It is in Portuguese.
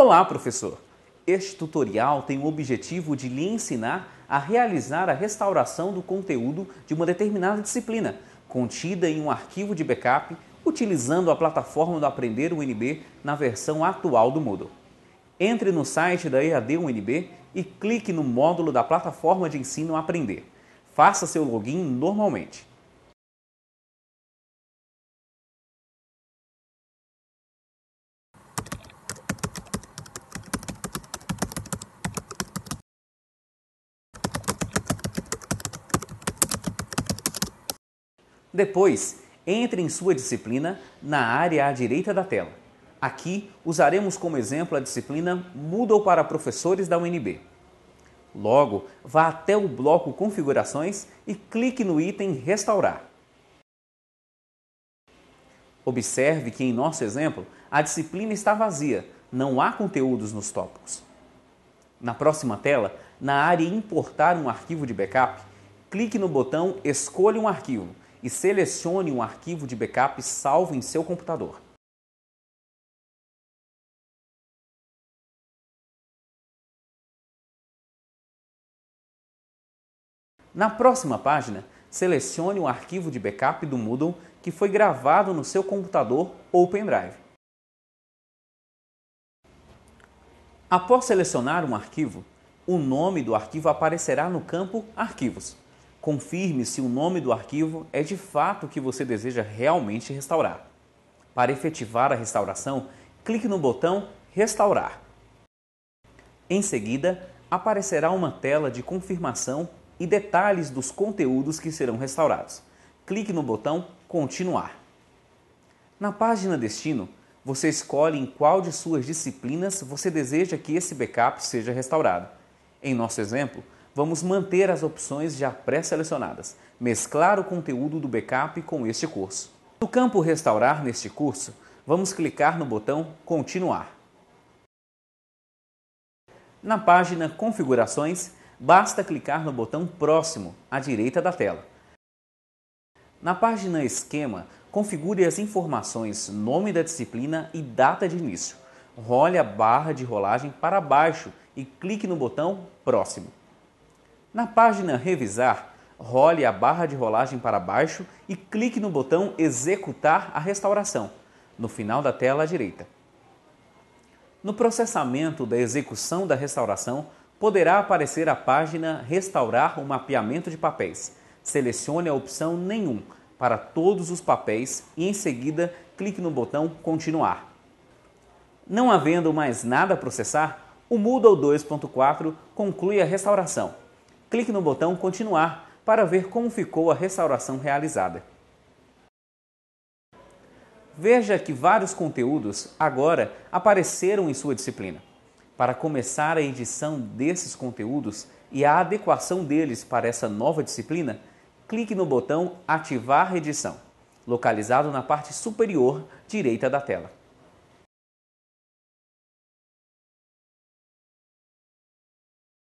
Olá, professor! Este tutorial tem o objetivo de lhe ensinar a realizar a restauração do conteúdo de uma determinada disciplina, contida em um arquivo de backup, utilizando a plataforma do Aprender UNB na versão atual do Moodle. Entre no site da EAD UNB e clique no módulo da plataforma de ensino Aprender. Faça seu login normalmente. Depois, entre em sua disciplina na área à direita da tela. Aqui usaremos como exemplo a disciplina Moodle para professores da UNB. Logo, vá até o bloco Configurações e clique no item Restaurar. Observe que em nosso exemplo, a disciplina está vazia, não há conteúdos nos tópicos. Na próxima tela, na área Importar um arquivo de backup, clique no botão Escolha um arquivo e selecione um arquivo de backup salvo em seu computador. Na próxima página, selecione o um arquivo de backup do Moodle que foi gravado no seu computador ou pendrive. Após selecionar um arquivo, o nome do arquivo aparecerá no campo Arquivos confirme se o nome do arquivo é de fato o que você deseja realmente restaurar. Para efetivar a restauração, clique no botão Restaurar. Em seguida, aparecerá uma tela de confirmação e detalhes dos conteúdos que serão restaurados. Clique no botão Continuar. Na página Destino, você escolhe em qual de suas disciplinas você deseja que esse backup seja restaurado. Em nosso exemplo, vamos manter as opções já pré-selecionadas, mesclar o conteúdo do backup com este curso. No campo Restaurar neste curso, vamos clicar no botão Continuar. Na página Configurações, basta clicar no botão Próximo, à direita da tela. Na página Esquema, configure as informações nome da disciplina e data de início. Role a barra de rolagem para baixo e clique no botão Próximo. Na página Revisar, role a barra de rolagem para baixo e clique no botão Executar a restauração, no final da tela à direita. No processamento da execução da restauração, poderá aparecer a página Restaurar o mapeamento de papéis. Selecione a opção Nenhum para todos os papéis e em seguida clique no botão Continuar. Não havendo mais nada a processar, o Moodle 2.4 conclui a restauração clique no botão Continuar para ver como ficou a restauração realizada. Veja que vários conteúdos agora apareceram em sua disciplina. Para começar a edição desses conteúdos e a adequação deles para essa nova disciplina, clique no botão Ativar Edição, localizado na parte superior direita da tela.